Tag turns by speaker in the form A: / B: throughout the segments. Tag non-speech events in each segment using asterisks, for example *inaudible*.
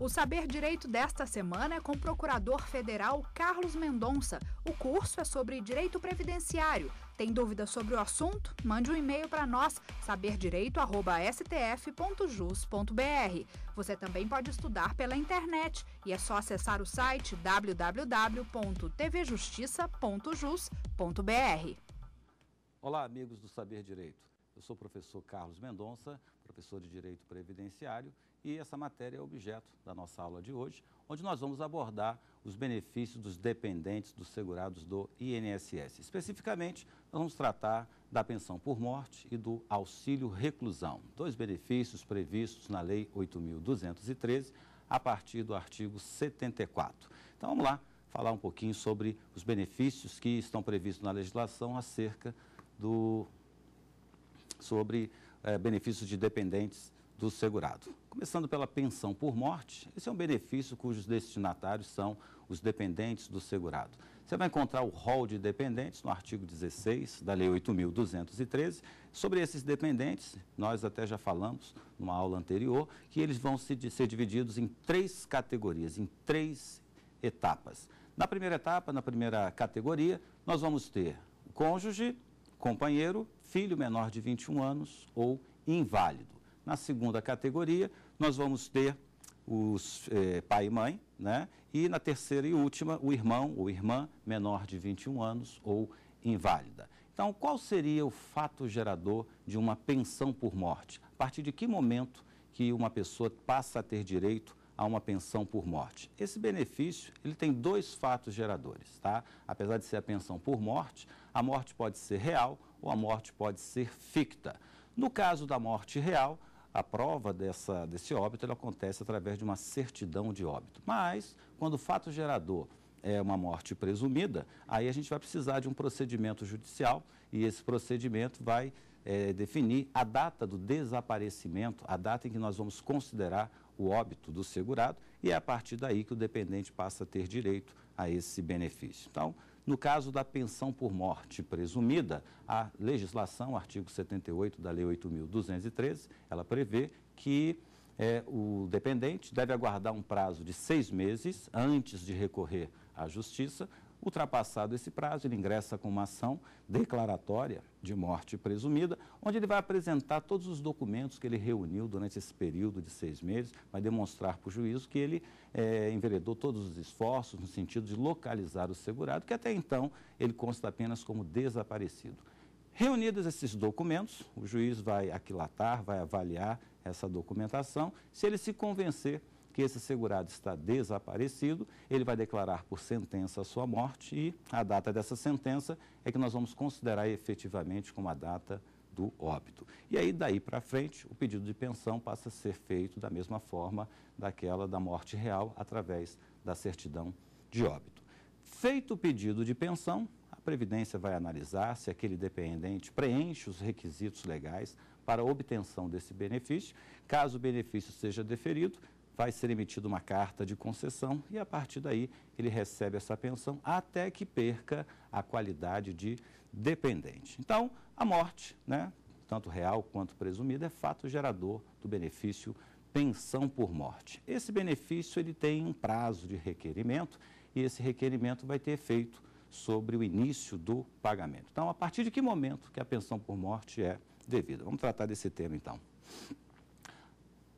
A: O Saber Direito desta semana é com o procurador federal Carlos Mendonça. O curso é sobre direito previdenciário. Tem dúvidas sobre o assunto? Mande um e-mail para nós, saberdireito.stf.jus.br. Você também pode estudar pela internet e é só acessar o site www.tvjustiça.jus.br. Olá, amigos do Saber Direito. Eu sou o professor Carlos Mendonça, professor de Direito Previdenciário e essa matéria é objeto da nossa aula de hoje, onde nós vamos abordar os benefícios dos dependentes dos segurados do INSS. Especificamente, nós vamos tratar da pensão por morte e do auxílio reclusão, dois benefícios previstos na Lei 8.213, a partir do artigo 74. Então vamos lá falar um pouquinho sobre os benefícios que estão previstos na legislação acerca do sobre é, benefícios de dependentes do segurado. Começando pela pensão por morte, esse é um benefício cujos destinatários são os dependentes do segurado. Você vai encontrar o rol de dependentes no artigo 16 da Lei 8.213. Sobre esses dependentes, nós até já falamos numa aula anterior, que eles vão se, ser divididos em três categorias, em três etapas. Na primeira etapa, na primeira categoria, nós vamos ter cônjuge, companheiro, filho menor de 21 anos ou inválido. Na segunda categoria, nós vamos ter os eh, pai e mãe, né? E na terceira e última, o irmão ou irmã menor de 21 anos ou inválida. Então, qual seria o fato gerador de uma pensão por morte? A partir de que momento que uma pessoa passa a ter direito a uma pensão por morte? Esse benefício, ele tem dois fatos geradores, tá? Apesar de ser a pensão por morte, a morte pode ser real ou a morte pode ser ficta. No caso da morte real, a prova dessa, desse óbito acontece através de uma certidão de óbito. Mas, quando o fato gerador é uma morte presumida, aí a gente vai precisar de um procedimento judicial e esse procedimento vai é, definir a data do desaparecimento, a data em que nós vamos considerar o óbito do segurado e é a partir daí que o dependente passa a ter direito a esse benefício. Então, no caso da pensão por morte presumida, a legislação, artigo 78 da Lei 8.213, ela prevê que é, o dependente deve aguardar um prazo de seis meses antes de recorrer à justiça Ultrapassado esse prazo, ele ingressa com uma ação declaratória de morte presumida, onde ele vai apresentar todos os documentos que ele reuniu durante esse período de seis meses, vai demonstrar para o juízo que ele é, enveredou todos os esforços no sentido de localizar o segurado, que até então ele consta apenas como desaparecido. Reunidos esses documentos, o juiz vai aquilatar, vai avaliar essa documentação, se ele se convencer que esse segurado está desaparecido, ele vai declarar por sentença a sua morte e a data dessa sentença é que nós vamos considerar efetivamente como a data do óbito. E aí, daí para frente, o pedido de pensão passa a ser feito da mesma forma daquela da morte real, através da certidão de óbito. Feito o pedido de pensão, a Previdência vai analisar se aquele dependente preenche os requisitos legais para obtenção desse benefício. Caso o benefício seja deferido, vai ser emitida uma carta de concessão e a partir daí ele recebe essa pensão até que perca a qualidade de dependente. Então, a morte, né, tanto real quanto presumida, é fato gerador do benefício pensão por morte. Esse benefício ele tem um prazo de requerimento e esse requerimento vai ter efeito sobre o início do pagamento. Então, a partir de que momento que a pensão por morte é devida? Vamos tratar desse tema então.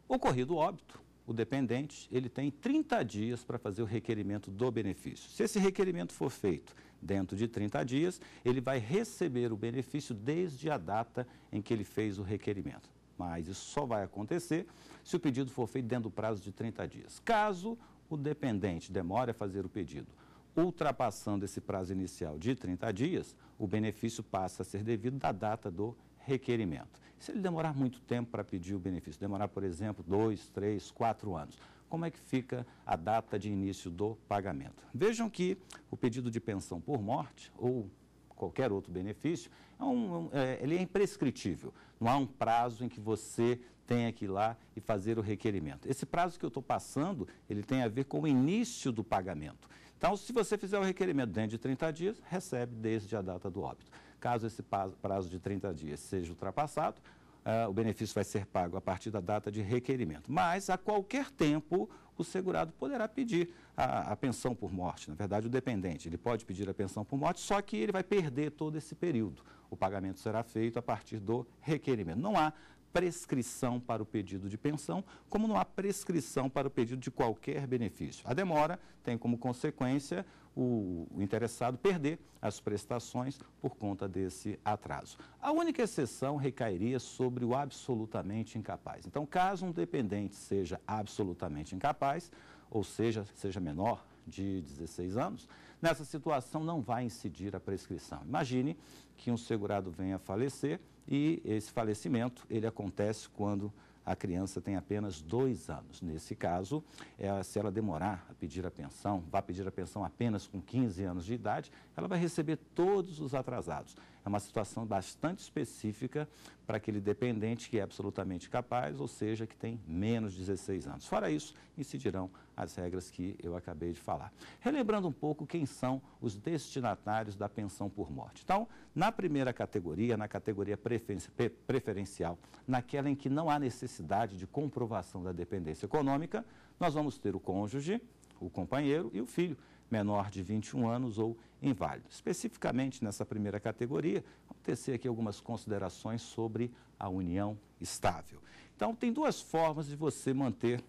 A: Ocorrido o óbito, o dependente, ele tem 30 dias para fazer o requerimento do benefício. Se esse requerimento for feito dentro de 30 dias, ele vai receber o benefício desde a data em que ele fez o requerimento. Mas isso só vai acontecer se o pedido for feito dentro do prazo de 30 dias. Caso o dependente demore a fazer o pedido, ultrapassando esse prazo inicial de 30 dias, o benefício passa a ser devido da data do requerimento. Se ele demorar muito tempo para pedir o benefício, demorar, por exemplo, dois, três, quatro anos, como é que fica a data de início do pagamento? Vejam que o pedido de pensão por morte ou qualquer outro benefício, é um, é, é ele é imprescritível. Não há um prazo em que você tenha que ir lá e fazer o requerimento. Esse prazo que eu estou passando, ele tem a ver com o início do pagamento. Então, se você fizer o requerimento dentro de 30 dias, recebe desde a data do óbito. Caso esse prazo de 30 dias seja ultrapassado, ah, o benefício vai ser pago a partir da data de requerimento. Mas, a qualquer tempo, o segurado poderá pedir a, a, pensão por morte. Na verdade, o dependente, ele pode pedir a pensão por morte, só que ele vai perder todo esse período. O pagamento será feito a partir do requerimento. Não há prescrição para o pedido de pensão, como não há prescrição para o pedido de qualquer benefício. A demora tem como consequência o interessado perder as prestações por conta desse atraso. A única exceção recairia sobre o absolutamente incapaz. Então, caso um dependente seja absolutamente incapaz, ou seja, seja menor de 16 anos, nessa situação não vai incidir a prescrição. Imagine que um segurado venha a falecer e esse falecimento ele acontece quando a criança tem apenas dois anos. Nesse caso, é, se ela demorar a pedir a pensão, vai pedir a pensão apenas com 15 anos de idade, ela vai receber todos os atrasados. É uma situação bastante específica para aquele dependente que é absolutamente capaz, ou seja, que tem menos de 16 anos. Fora isso, incidirão as regras que eu acabei de falar. Relembrando um pouco quem são os destinatários da pensão por morte. Então, na primeira categoria, na categoria preferencial, naquela em que não há necessidade de comprovação da dependência econômica, nós vamos ter o cônjuge, o companheiro e o filho menor de 21 anos ou inválido. Especificamente nessa primeira categoria, vamos tecer aqui algumas considerações sobre a união estável. Então, tem duas formas de você manter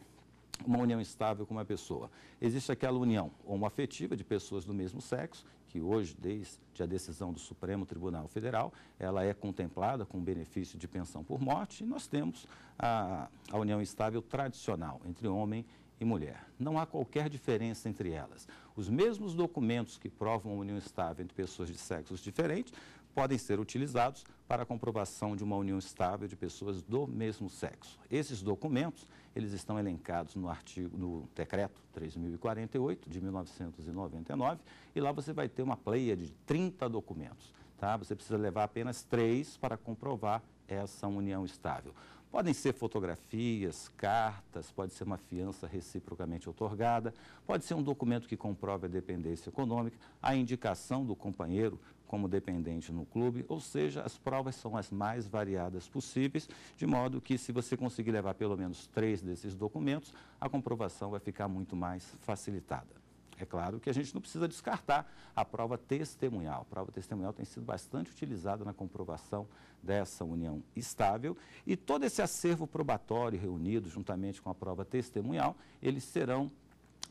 A: uma união estável com uma pessoa. Existe aquela união homoafetiva de pessoas do mesmo sexo, que hoje, desde a decisão do Supremo Tribunal Federal, ela é contemplada com benefício de pensão por morte, e nós temos a, a união estável tradicional entre homem e mulher. Não há qualquer diferença entre elas. Os mesmos documentos que provam a união estável entre pessoas de sexos diferentes podem ser utilizados para a comprovação de uma união estável de pessoas do mesmo sexo. Esses documentos eles estão elencados no artigo no decreto 3048 de 1999 e lá você vai ter uma pleia de 30 documentos, tá? Você precisa levar apenas três para comprovar essa união estável. Podem ser fotografias, cartas, pode ser uma fiança reciprocamente otorgada, pode ser um documento que comprove a dependência econômica, a indicação do companheiro como dependente no clube, ou seja, as provas são as mais variadas possíveis, de modo que se você conseguir levar pelo menos três desses documentos, a comprovação vai ficar muito mais facilitada. É claro que a gente não precisa descartar a prova testemunhal. A prova testemunhal tem sido bastante utilizada na comprovação dessa união estável e todo esse acervo probatório reunido juntamente com a prova testemunhal, eles serão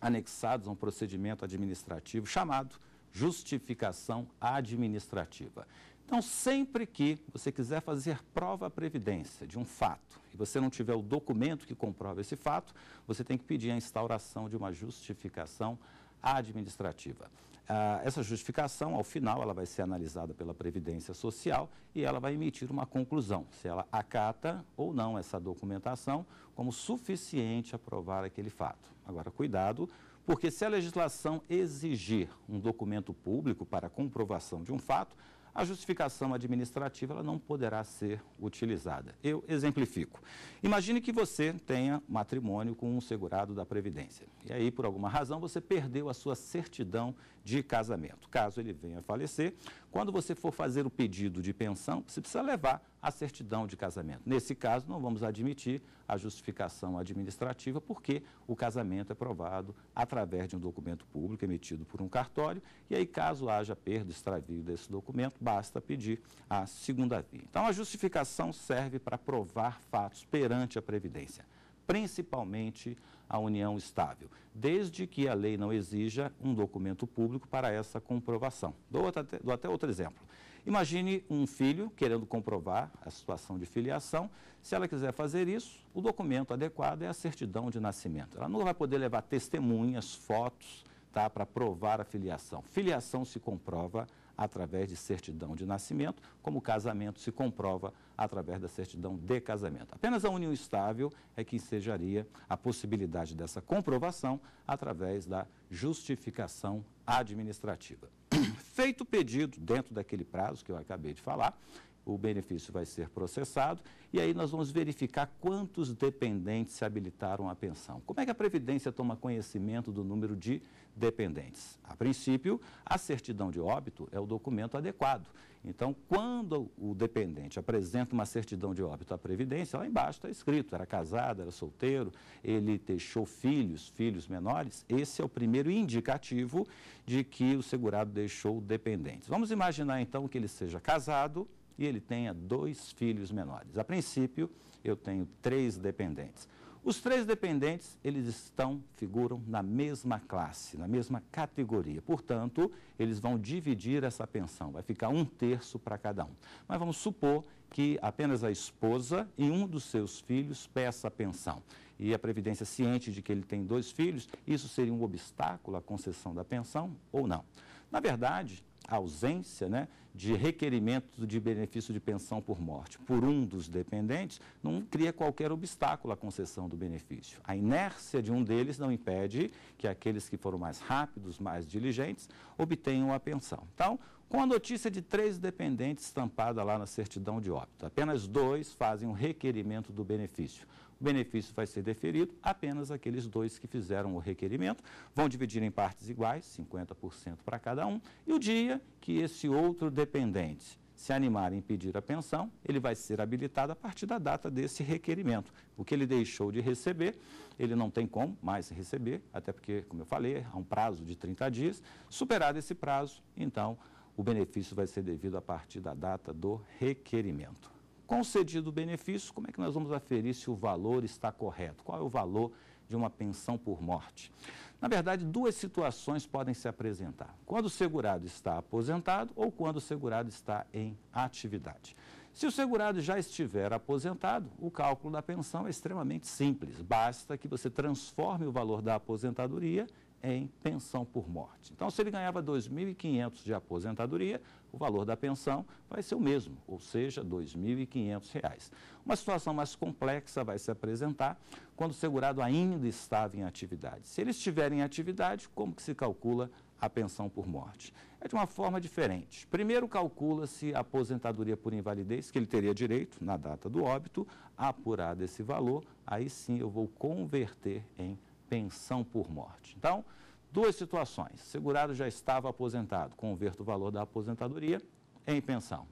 A: anexados a um procedimento administrativo chamado justificação administrativa. Então, sempre que você quiser fazer prova à previdência de um fato e você não tiver o documento que comprova esse fato, você tem que pedir a instauração de uma justificação administrativa. Ah, essa justificação, ao final, ela vai ser analisada pela Previdência Social e ela vai emitir uma conclusão, se ela acata ou não essa documentação como suficiente a provar aquele fato. Agora, cuidado porque se a legislação exigir um documento público para comprovação de um fato, a justificação administrativa ela não poderá ser utilizada. Eu exemplifico. Imagine que você tenha matrimônio com um segurado da Previdência. E aí, por alguma razão, você perdeu a sua certidão de casamento. Caso ele venha a falecer, quando você for fazer o pedido de pensão, você precisa levar a certidão de casamento. Nesse caso, não vamos admitir a justificação administrativa, porque o casamento é provado através de um documento público emitido por um cartório, e aí, caso haja perda, extravio desse documento, basta pedir a segunda via. Então, a justificação serve para provar fatos perante a Previdência principalmente a união estável, desde que a lei não exija um documento público para essa comprovação. Dou até, dou até outro exemplo. Imagine um filho querendo comprovar a situação de filiação. Se ela quiser fazer isso, o documento adequado é a certidão de nascimento. Ela não vai poder levar testemunhas, fotos, tá, para provar a filiação. Filiação se comprova através de certidão de nascimento, como casamento se comprova através da certidão de casamento. Apenas a união estável é que ensejaria a possibilidade dessa comprovação através da justificação administrativa. Feito o pedido, dentro daquele prazo que eu acabei de falar, o benefício vai ser processado e aí nós vamos verificar quantos dependentes se habilitaram à pensão. Como é que a Previdência toma conhecimento do número de dependentes? A princípio, a certidão de óbito é o documento adequado. Então, quando o dependente apresenta uma certidão de óbito à Previdência, lá embaixo está escrito, era casado, era solteiro, ele deixou filhos, filhos menores, esse é o primeiro indicativo de que o segurado deixou dependentes. Vamos imaginar, então, que ele seja casado, e ele tenha dois filhos menores. A princípio, eu tenho três dependentes. Os três dependentes, eles estão, figuram na mesma classe, na mesma categoria. Portanto, eles vão dividir essa pensão, vai ficar um terço para cada um. Mas vamos supor que apenas a esposa e um dos seus filhos peça a pensão. E a Previdência ciente de que ele tem dois filhos, isso seria um obstáculo à concessão da pensão ou não? Na verdade, a ausência né, de requerimento de benefício de pensão por morte por um dos dependentes não cria qualquer obstáculo à concessão do benefício. A inércia de um deles não impede que aqueles que foram mais rápidos, mais diligentes, obtenham a pensão. Então, com a notícia de três dependentes estampada lá na certidão de óbito, apenas dois fazem o um requerimento do benefício. O benefício vai ser deferido apenas aqueles dois que fizeram o requerimento, vão dividir em partes iguais, 50% para cada um, e o dia que esse outro dependente dependentes se animarem em pedir a pensão, ele vai ser habilitado a partir da data desse requerimento. O que ele deixou de receber, ele não tem como mais receber, até porque, como eu falei, há um prazo de 30 dias. Superado esse prazo, então, o benefício vai ser devido a partir da data do requerimento. Concedido o benefício, como é que nós vamos aferir se o valor está correto? Qual é o valor de uma pensão por morte? Na verdade, duas situações podem se apresentar: quando o segurado está aposentado ou quando o segurado está em atividade. Se o segurado já estiver aposentado, o cálculo da pensão é extremamente simples. Basta que você transforme o valor da aposentadoria em pensão por morte. Então, se ele ganhava 2.500 de aposentadoria, o valor da pensão vai ser o mesmo, ou seja, R$ 2.500. Uma situação mais complexa vai se apresentar quando o segurado ainda estava em atividade. Se ele estiver em atividade, como que se calcula a pensão por morte? É de uma forma diferente. Primeiro calcula-se a aposentadoria por invalidez, que ele teria direito na data do óbito, apurado esse valor, aí sim eu vou converter em pensão por morte. Então, duas situações. segurado já estava aposentado, converto o valor da aposentadoria em pensão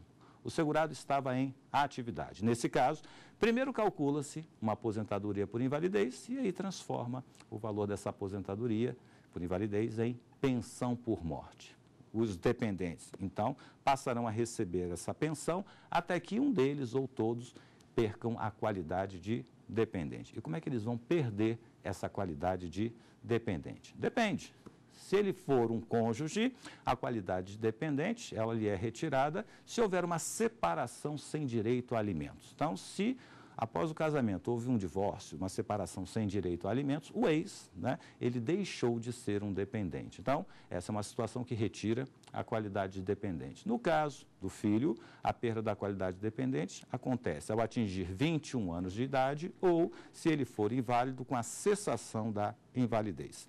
A: o segurado estava em atividade. Nesse caso, primeiro calcula-se uma aposentadoria por invalidez e aí transforma o valor dessa aposentadoria por invalidez em pensão por morte. Os dependentes, então, passarão a receber essa pensão até que um deles ou todos percam a qualidade de dependente. E como é que eles vão perder essa qualidade de dependente? Depende se ele for um cônjuge, a qualidade de dependente, ela lhe é retirada se houver uma separação sem direito a alimentos. Então, se após o casamento houve um divórcio, uma separação sem direito a alimentos, o ex, né, ele deixou de ser um dependente. Então, essa é uma situação que retira a qualidade de dependente. No caso do filho, a perda da qualidade de dependente acontece ao atingir 21 anos de idade ou se ele for inválido com a cessação da invalidez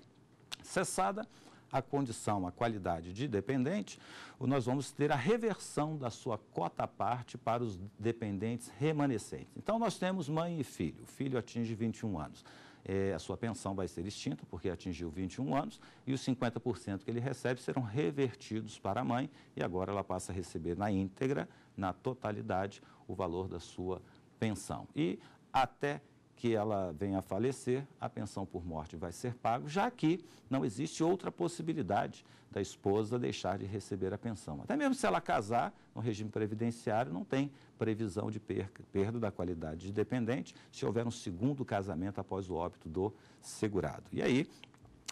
A: cessada a condição, a qualidade de dependente, nós vamos ter a reversão da sua cota à parte para os dependentes remanescentes. Então, nós temos mãe e filho. O filho atinge 21 anos. É, a sua pensão vai ser extinta, porque atingiu 21 anos, e os 50% que ele recebe serão revertidos para a mãe, e agora ela passa a receber na íntegra, na totalidade, o valor da sua pensão. E até que ela venha a falecer, a pensão por morte vai ser paga, já que não existe outra possibilidade da esposa deixar de receber a pensão. Até mesmo se ela casar no regime previdenciário, não tem previsão de perda da qualidade de dependente se houver um segundo casamento após o óbito do segurado. E aí,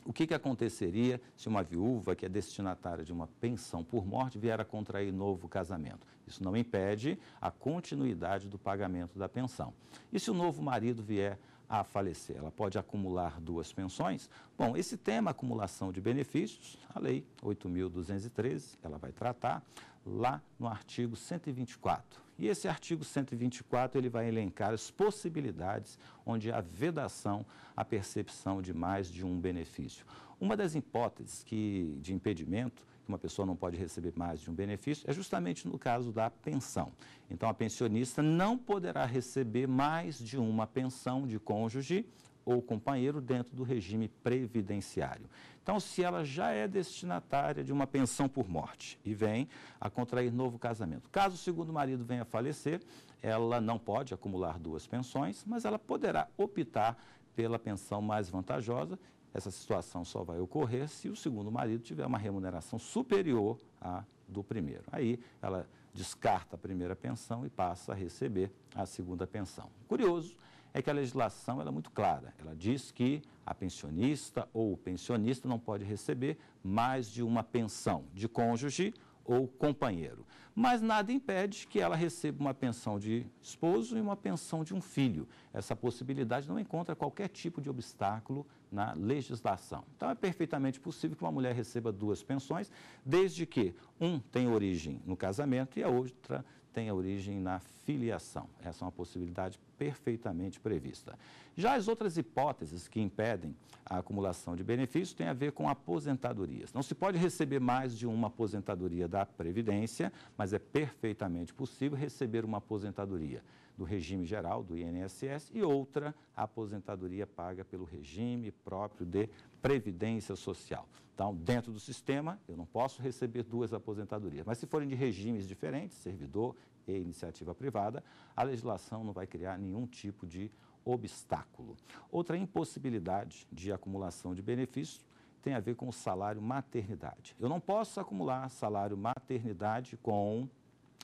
A: o que, que, aconteceria se uma viúva que é destinatária de uma pensão por morte vier a contrair novo casamento? Isso não impede a continuidade do pagamento da pensão. E se o novo marido vier a falecer, ela pode acumular duas pensões? Bom, esse tema acumulação de benefícios, a lei 8.213, ela vai tratar lá no artigo 124. E esse artigo 124, ele vai elencar as possibilidades onde há vedação à percepção de mais de um benefício. Uma das hipóteses que, de impedimento que uma pessoa não pode receber mais de um benefício, é justamente no caso da pensão. Então, a pensionista não poderá receber mais de uma pensão de cônjuge ou companheiro dentro do regime previdenciário. Então, se ela já é destinatária de uma pensão por morte e vem a contrair novo casamento, caso o segundo marido venha a falecer, ela não pode acumular duas pensões, mas ela poderá optar pela pensão mais vantajosa essa situação só vai ocorrer se o segundo marido tiver uma remuneração superior à do primeiro. Aí ela descarta a primeira pensão e passa a receber a segunda pensão. Curioso é que a legislação é muito clara. Ela diz que a pensionista ou o pensionista não pode receber mais de uma pensão de cônjuge ou companheiro. Mas nada impede que ela receba uma pensão de esposo e uma pensão de um filho. Essa possibilidade não encontra qualquer tipo de obstáculo na legislação. Então, é perfeitamente possível que uma mulher receba duas pensões, desde que um tenha origem no casamento e a outra tenha origem na filiação. Essa é uma possibilidade perfeitamente prevista. Já as outras hipóteses que impedem a acumulação de benefícios tem a ver com aposentadorias. Não se pode receber mais de uma aposentadoria da Previdência, mas é perfeitamente possível receber uma aposentadoria do regime geral, do INSS, e outra aposentadoria paga pelo regime próprio de Previdência Social. Então, dentro do sistema, eu não posso receber duas aposentadorias, mas se forem de regimes diferentes, servidor e iniciativa privada, a legislação não vai criar nenhum tipo de obstáculo. Outra impossibilidade de acumulação de benefícios tem a ver com o salário maternidade. Eu não posso acumular salário maternidade com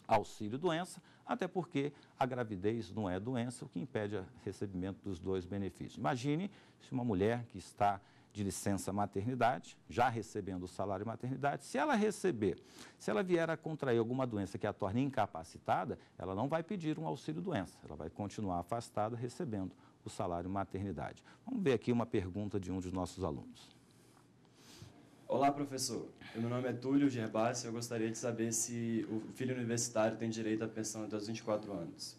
A: auxílio doença, até porque a gravidez não é doença, o que impede o recebimento dos dois benefícios. Imagine se uma mulher que está de licença maternidade, já recebendo o salário maternidade. Se ela receber, se ela vier a contrair alguma doença que a torne incapacitada, ela não vai pedir um auxílio doença, ela vai continuar afastada recebendo o salário maternidade. Vamos ver aqui uma pergunta de um dos nossos alunos. Olá, professor. Meu nome é Túlio Gerbassi e eu gostaria de saber se o filho universitário tem direito à pensão até os 24 anos.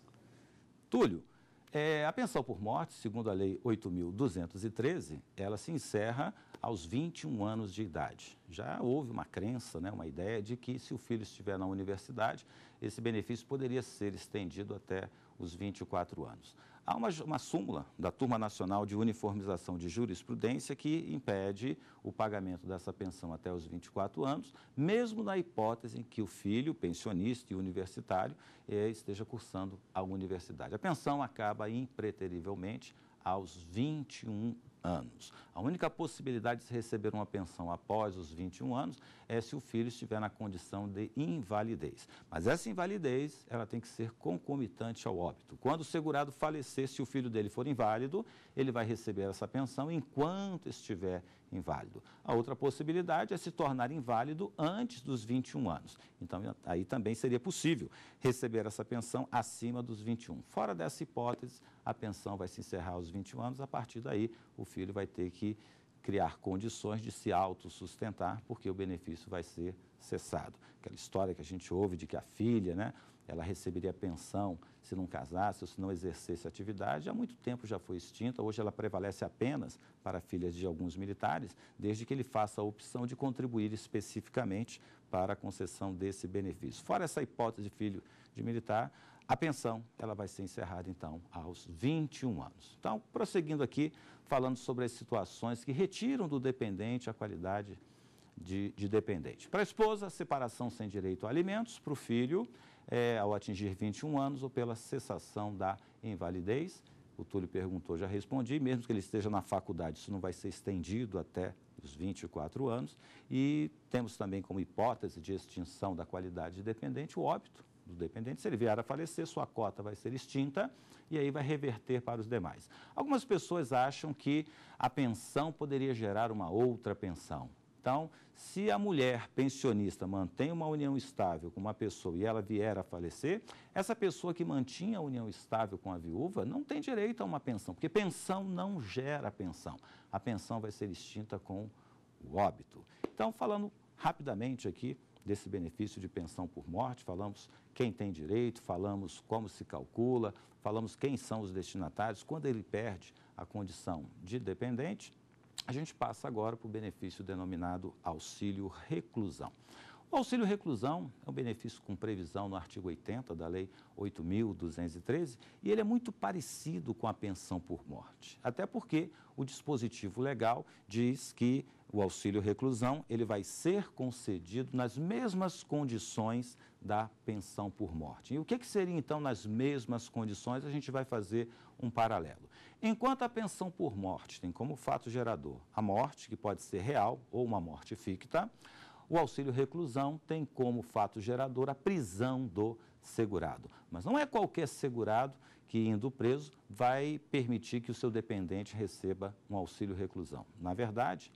A: Túlio, é, a pensão por morte, segundo a Lei 8.213, ela se encerra aos 21 anos de idade. Já houve uma crença, né, uma ideia de que se o filho estiver na universidade, esse benefício poderia ser estendido até os 24 anos. Há uma, uma, súmula da Turma Nacional de Uniformização de Jurisprudência que impede o pagamento dessa pensão até os 24 anos, mesmo na hipótese em que o filho, pensionista e universitário, eh, esteja cursando a universidade. A pensão acaba impreterivelmente aos 21 anos. A única possibilidade de receber uma pensão após os 21 anos é se o filho estiver na condição de invalidez. Mas essa invalidez, ela tem que ser concomitante ao óbito. Quando o segurado falecer, se o filho dele for inválido, ele vai receber essa pensão enquanto estiver inválido. A outra possibilidade é se tornar inválido antes dos 21 anos. Então, aí também seria possível receber essa pensão acima dos 21. Fora dessa hipótese, a pensão vai se encerrar aos 21 anos. A partir daí, o filho vai ter que criar condições de se autossustentar, porque o benefício vai ser cessado. Aquela história que a gente ouve de que a filha, né, ela receberia pensão se não casasse ou se não exercesse atividade, há muito tempo já foi extinta. Hoje ela prevalece apenas para filhas de alguns militares, desde que ele faça a opção de contribuir especificamente para a concessão desse benefício. Fora essa hipótese de filho de militar, a pensão ela vai ser encerrada, então, aos 21 anos. Então, prosseguindo aqui, falando sobre as situações que retiram do dependente a qualidade de, de dependente. Para a esposa, separação sem direito a alimentos. Para o filho, é, ao atingir 21 anos ou pela cessação da invalidez. O Túlio perguntou, já respondi, mesmo que ele esteja na faculdade, isso não vai ser estendido até os 24 anos. E temos também como hipótese de extinção da qualidade de dependente o óbito do dependente. Se ele vier a falecer, sua cota vai ser extinta e aí vai reverter para os demais. Algumas pessoas acham que a pensão poderia gerar uma outra pensão. Então, se a mulher pensionista mantém uma união estável com uma pessoa e ela vier a falecer, essa pessoa que mantinha a união estável com a viúva não tem direito a uma pensão, porque pensão não gera pensão. A pensão vai ser extinta com o óbito. Então, falando rapidamente aqui desse benefício de pensão por morte, falamos quem tem direito, falamos como se calcula, falamos quem são os destinatários, quando ele perde a condição de dependente, a gente passa agora para o benefício denominado auxílio reclusão. O auxílio reclusão é um benefício com previsão no artigo 80 da Lei 8.213 e ele é muito parecido com a pensão por morte. Até porque o dispositivo legal diz que o auxílio reclusão, ele vai ser concedido nas mesmas condições da pensão por morte. E o que, que seria então nas mesmas condições? A gente vai fazer um paralelo. Enquanto a pensão por morte tem como fato gerador a morte, que pode ser real ou uma morte ficta, o auxílio reclusão tem como fato gerador a prisão do segurado. Mas não é qualquer segurado que, indo preso, vai permitir que o seu dependente receba um auxílio reclusão. Na verdade,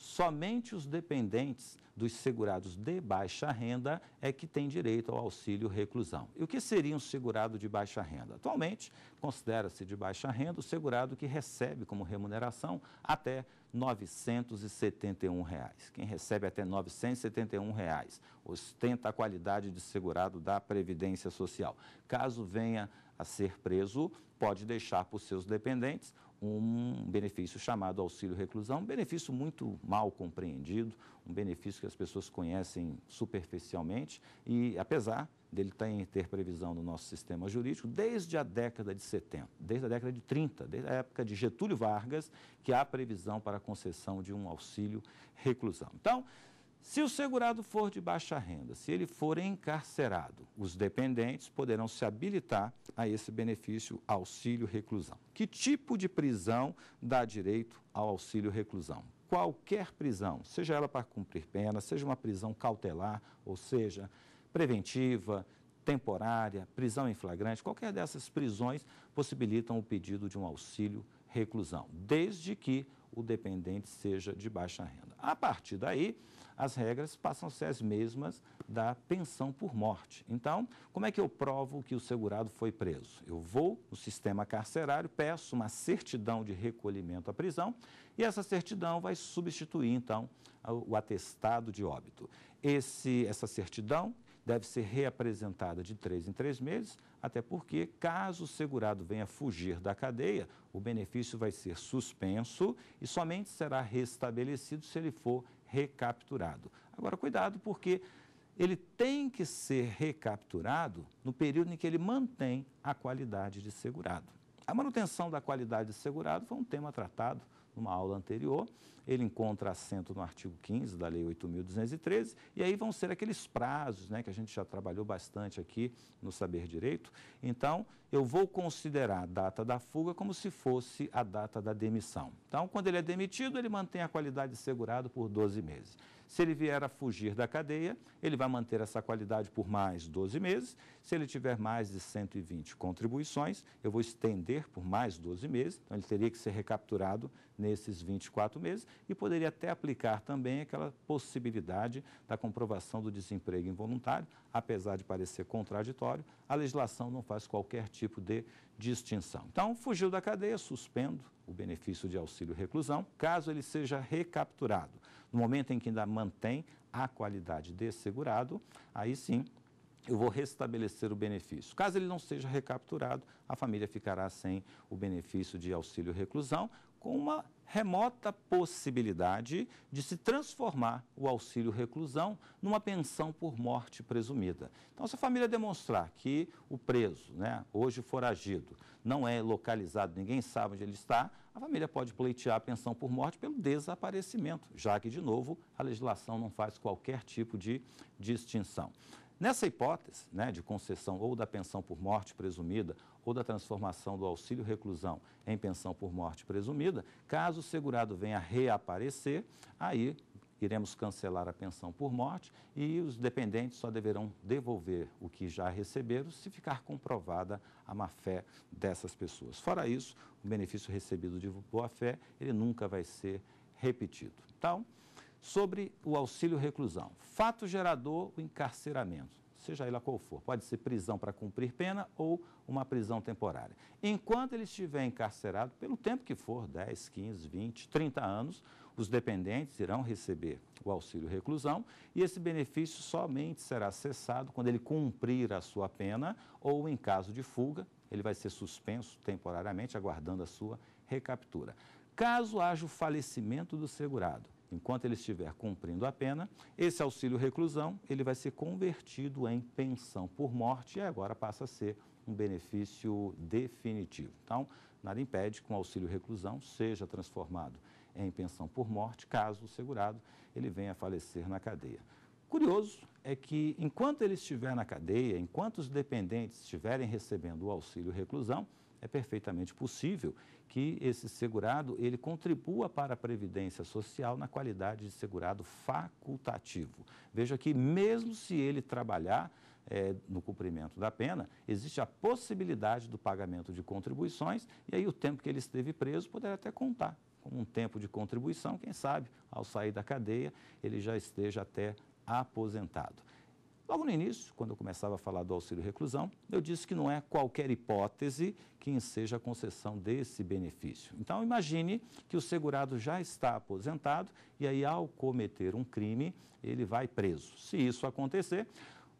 A: Somente os dependentes dos segurados de baixa renda é que têm direito ao auxílio reclusão. E o que seria um segurado de baixa renda? Atualmente, considera-se de baixa renda o segurado que recebe como remuneração até R$ 971. Reais. Quem recebe até R$ 971 reais, ostenta a qualidade de segurado da Previdência Social. Caso venha a ser preso, pode deixar para os seus dependentes um benefício chamado auxílio reclusão, um benefício muito mal compreendido, um benefício que as pessoas conhecem superficialmente e apesar dele tem, ter previsão no nosso sistema jurídico desde a década de 70, desde a década de 30, desde a época de Getúlio Vargas, que há previsão para a concessão de um auxílio reclusão. Então, se o segurado for de baixa renda, se ele for encarcerado, os dependentes poderão se habilitar a esse benefício auxílio reclusão. Que tipo de prisão dá direito ao auxílio reclusão? Qualquer prisão, seja ela para cumprir pena, seja uma prisão cautelar, ou seja, preventiva, temporária, prisão em flagrante, qualquer dessas prisões possibilitam o pedido de um auxílio reclusão, desde que o dependente seja de baixa renda. A partir daí, as regras passam a ser as mesmas da pensão por morte. Então, como é que eu provo que o segurado foi preso? Eu vou no sistema carcerário, peço uma certidão de recolhimento à prisão e essa certidão vai substituir, então, o atestado de óbito. Esse, essa certidão deve ser reapresentada de três em três meses, até porque, caso o segurado venha fugir da cadeia, o benefício vai ser suspenso e somente será restabelecido se ele for recapturado. Agora, cuidado, porque ele tem que ser recapturado no período em que ele mantém a qualidade de segurado. A manutenção da qualidade de segurado foi um tema tratado numa aula anterior, ele encontra assento no artigo 15 da Lei 8.213, e aí vão ser aqueles prazos né, que a gente já trabalhou bastante aqui no Saber Direito. Então, eu vou considerar a data da fuga como se fosse a data da demissão. Então, quando ele é demitido, ele mantém a qualidade segurada por 12 meses. Se ele vier a fugir da cadeia, ele vai manter essa qualidade por mais 12 meses. Se ele tiver mais de 120 contribuições, eu vou estender por mais 12 meses. Então, ele teria que ser recapturado nesses 24 meses e poderia até aplicar também aquela possibilidade da comprovação do desemprego involuntário. Apesar de parecer contraditório, a legislação não faz qualquer tipo de distinção. Então, fugiu da cadeia, suspendo o benefício de auxílio reclusão, caso ele seja recapturado. No momento em que ainda mantém a qualidade de segurado, aí sim eu vou restabelecer o benefício. Caso ele não seja recapturado, a família ficará sem o benefício de auxílio reclusão, com uma remota possibilidade de se transformar o auxílio reclusão numa pensão por morte presumida. Então, se a família demonstrar que o preso, né, hoje foragido, não é localizado, ninguém sabe onde ele está, a família pode pleitear a pensão por morte pelo desaparecimento, já que, de novo, a legislação não faz qualquer tipo de distinção. Nessa hipótese né, de concessão ou da pensão por morte presumida ou da transformação do auxílio reclusão em pensão por morte presumida, caso o segurado venha reaparecer, aí iremos cancelar a pensão por morte e os dependentes só deverão devolver o que já receberam se ficar comprovada a má-fé dessas pessoas. Fora isso, o benefício recebido de boa-fé, ele nunca vai ser repetido. Então, sobre o auxílio reclusão. Fato gerador, o encarceramento, seja ela qual for. Pode ser prisão para cumprir pena ou uma prisão temporária. Enquanto ele estiver encarcerado, pelo tempo que for, 10, 15, 20, 30 anos, os dependentes irão receber o auxílio reclusão e esse benefício somente será cessado quando ele cumprir a sua pena ou, em caso de fuga, ele vai ser suspenso temporariamente, aguardando a sua recaptura. Caso haja o falecimento do segurado, enquanto ele estiver cumprindo a pena, esse auxílio reclusão ele vai ser convertido em pensão por morte e agora passa a ser um benefício definitivo. Então, nada impede que o um auxílio reclusão seja transformado em pensão por morte, caso o segurado ele venha a falecer na cadeia. Curioso é que enquanto ele estiver na cadeia, enquanto os dependentes estiverem recebendo o auxílio reclusão, é perfeitamente possível que esse segurado ele contribua para a previdência social na qualidade de segurado facultativo. Veja que mesmo se ele trabalhar é, no cumprimento da pena, existe a possibilidade do pagamento de contribuições e aí o tempo que ele esteve preso poderá até contar como um tempo de contribuição, quem sabe ao sair da cadeia ele já esteja até aposentado. Logo no início, quando eu começava a falar do auxílio reclusão, eu disse que não é qualquer hipótese que enseja a concessão desse benefício. Então, imagine que o segurado já está aposentado e aí, ao cometer um crime, ele vai preso. Se isso acontecer,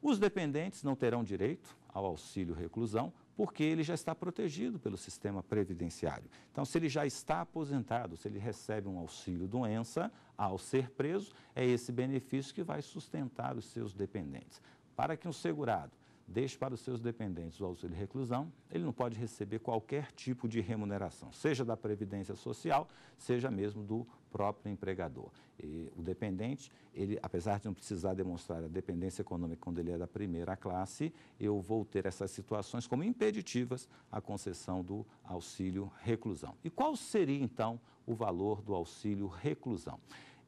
A: os dependentes não terão direito ao auxílio reclusão, porque ele já está protegido pelo sistema previdenciário. Então, se ele já está aposentado, se ele recebe um auxílio doença, ao ser preso, é esse benefício que vai sustentar os seus dependentes. Para que um segurado deixe para os seus dependentes o auxílio de reclusão, ele não pode receber qualquer tipo de remuneração, seja da Previdência Social, seja mesmo do próprio empregador. E o dependente, ele, apesar de não precisar demonstrar a dependência econômica quando ele é da primeira classe, eu vou ter essas situações como impeditivas à concessão do auxílio reclusão. E qual seria então o valor do auxílio reclusão?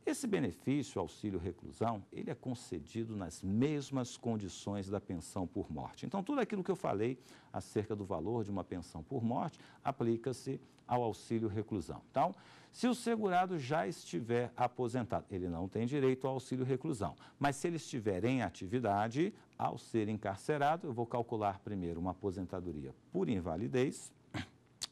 A: Esse benefício, auxílio reclusão, ele é concedido nas mesmas condições da pensão por morte. Então, tudo aquilo que eu falei acerca do valor de uma pensão por morte aplica-se ao auxílio reclusão. Então, se o segurado já estiver aposentado, ele não tem direito ao auxílio reclusão, mas se ele estiver em atividade, ao ser encarcerado, eu vou calcular primeiro uma aposentadoria por invalidez,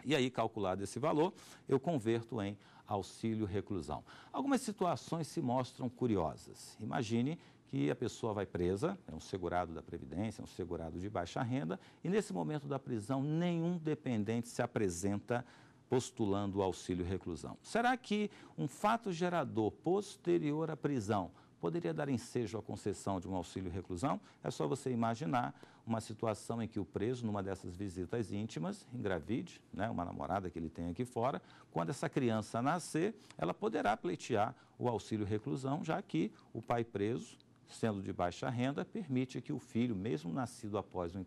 A: e aí, calculado esse valor, eu converto em auxílio reclusão. Algumas situações se mostram curiosas. Imagine que a pessoa vai presa, é um segurado da Previdência, é um segurado de baixa renda, e nesse momento da prisão, nenhum dependente se apresenta postulando o auxílio reclusão. Será que um fato gerador posterior à prisão poderia dar ensejo à concessão de um auxílio reclusão? É só você imaginar uma situação em que o preso, numa dessas visitas íntimas, engravide, né, uma namorada que ele tem aqui fora, quando essa criança nascer, ela poderá pleitear o auxílio reclusão, já que o pai preso sendo de baixa renda, permite que o filho, mesmo nascido após o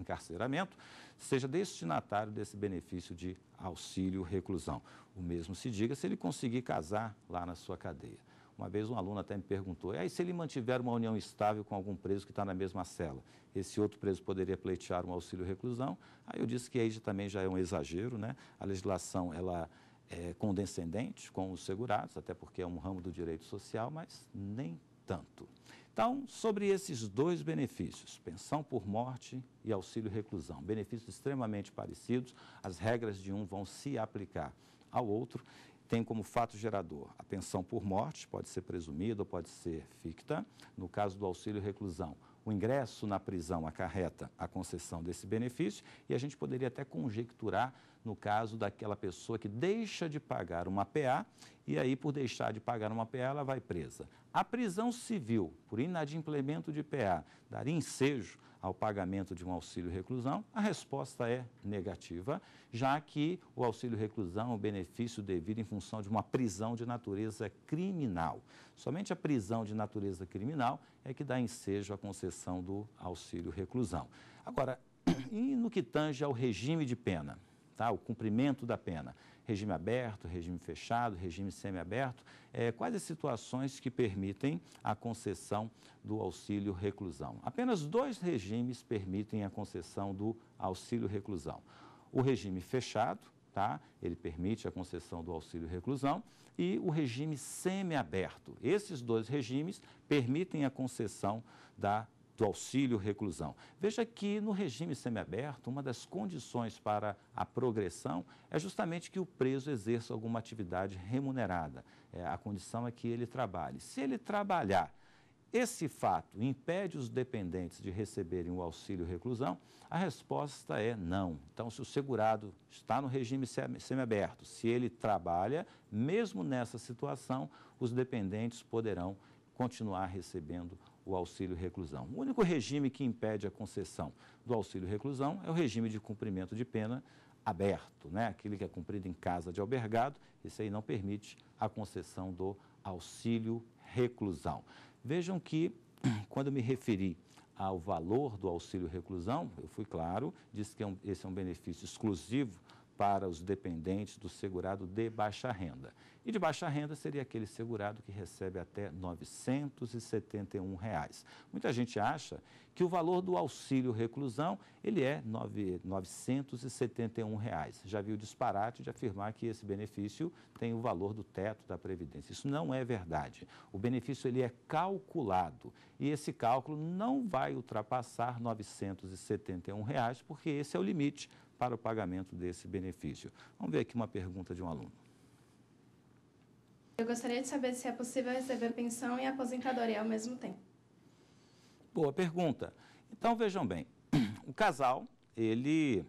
A: encarceramento, seja destinatário desse benefício de auxílio reclusão. O mesmo se diga se ele conseguir casar lá na sua cadeia. Uma vez um aluno até me perguntou, e aí se ele mantiver uma união estável com algum preso que está na mesma cela, esse outro preso poderia pleitear um auxílio reclusão? Aí eu disse que aí também já é um exagero, né? A legislação, ela é condescendente com os segurados, até porque é um ramo do direito social, mas nem tanto. Então, sobre esses dois benefícios, pensão por morte e auxílio reclusão, benefícios extremamente parecidos, as regras de um vão se aplicar ao outro, tem como fato gerador a pensão por morte, pode ser presumida ou pode ser ficta. No caso do auxílio reclusão, o ingresso na prisão acarreta a concessão desse benefício e a gente poderia até conjecturar no caso daquela pessoa que deixa de pagar uma PA e aí, por deixar de pagar uma PA, ela vai presa. A prisão civil por inadimplemento de PA daria ensejo ao pagamento de um auxílio reclusão? A resposta é negativa, já que o auxílio reclusão é um benefício devido em função de uma prisão de natureza criminal. Somente a prisão de natureza criminal é que dá ensejo à concessão do auxílio reclusão. Agora, *clears throat* e no que tange ao regime de pena? tá? o cumprimento da pena. Regime aberto, regime fechado, regime semiaberto, é, quais as situações que permitem a concessão do auxílio reclusão? Apenas dois regimes permitem a concessão do auxílio reclusão. O regime fechado, tá? ele permite a concessão do auxílio reclusão, e o regime semiaberto. Esses dois regimes permitem a concessão da do auxílio reclusão. Veja que no regime semiaberto, uma das condições para a progressão é justamente que o preso exerça alguma atividade remunerada. É, a condição é que ele trabalhe. Se ele trabalhar, esse fato impede os dependentes de receberem o auxílio reclusão? A resposta é não. Então, se o segurado está no regime semiaberto, se ele trabalha, mesmo nessa situação, os dependentes poderão continuar recebendo o auxílio reclusão. O único regime que impede a concessão do auxílio reclusão é o regime de cumprimento de pena aberto, né? aquele que é cumprido em casa de albergado, esse aí não permite a concessão do auxílio reclusão. Vejam que, *clears throat* quando me referi ao valor do auxílio reclusão, eu fui claro, disse que é um, esse é um benefício exclusivo para os dependentes do segurado de baixa renda. E de baixa renda seria aquele segurado que recebe até R$ 971. Reais. Muita gente acha que o valor do auxílio reclusão ele é R$ 971. Reais. Já viu o disparate de afirmar que esse benefício tem o valor do teto da Previdência. Isso não é verdade. O benefício ele é calculado e esse cálculo não vai ultrapassar R$ 971, reais, porque esse é o limite para o pagamento desse benefício. Vamos ver aqui uma pergunta de um aluno. Eu gostaria de saber se é possível receber pensão e aposentadoria ao mesmo tempo. Boa pergunta. Então, vejam bem, *clears throat* o casal, ele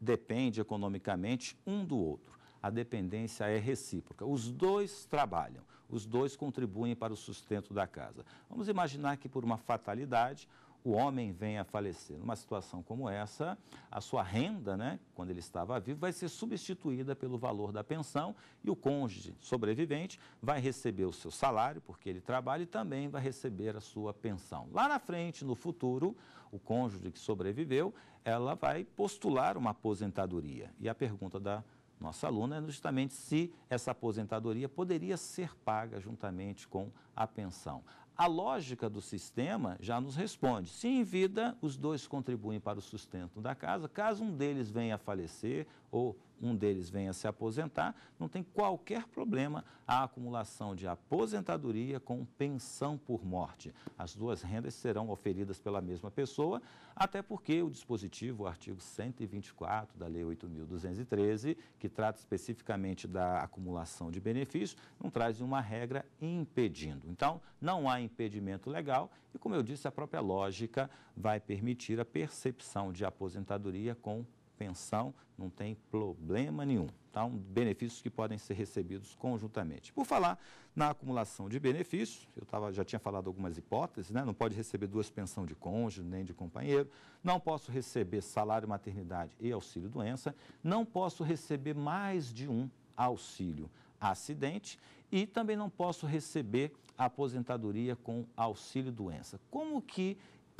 A: depende economicamente um do outro. A dependência é recíproca. Os dois trabalham, os dois contribuem para o sustento da casa. Vamos imaginar que, por uma fatalidade, o homem vem a falecer. Numa situação como essa, a sua renda, né, quando ele estava vivo, vai ser substituída pelo valor da pensão e o cônjuge sobrevivente vai receber o seu salário, porque ele trabalha, e também vai receber a sua pensão. Lá na frente, no futuro, o cônjuge que sobreviveu, ela vai postular uma aposentadoria. E a pergunta da nossa aluna é justamente se essa aposentadoria poderia ser paga juntamente com a pensão. A lógica do sistema já nos responde. Se em vida os dois contribuem para o sustento da casa, caso um deles venha a falecer ou um deles venha se aposentar, não tem qualquer problema a acumulação de aposentadoria com pensão por morte. As duas rendas serão oferidas pela mesma pessoa, até porque o dispositivo, o artigo 124 da Lei 8.213, que trata especificamente da acumulação de benefícios, não traz uma regra impedindo. Então, não há impedimento legal e, como eu disse, a própria lógica vai permitir a percepção de aposentadoria com pensão, não tem problema nenhum. Então, benefícios que podem ser recebidos conjuntamente. Por falar na acumulação de benefícios, eu tava, já tinha falado algumas hipóteses, né? não pode receber duas pensões de cônjuge nem de companheiro, não posso receber salário maternidade e auxílio doença, não posso receber mais de um auxílio acidente e também não posso receber aposentadoria com auxílio doença. Como que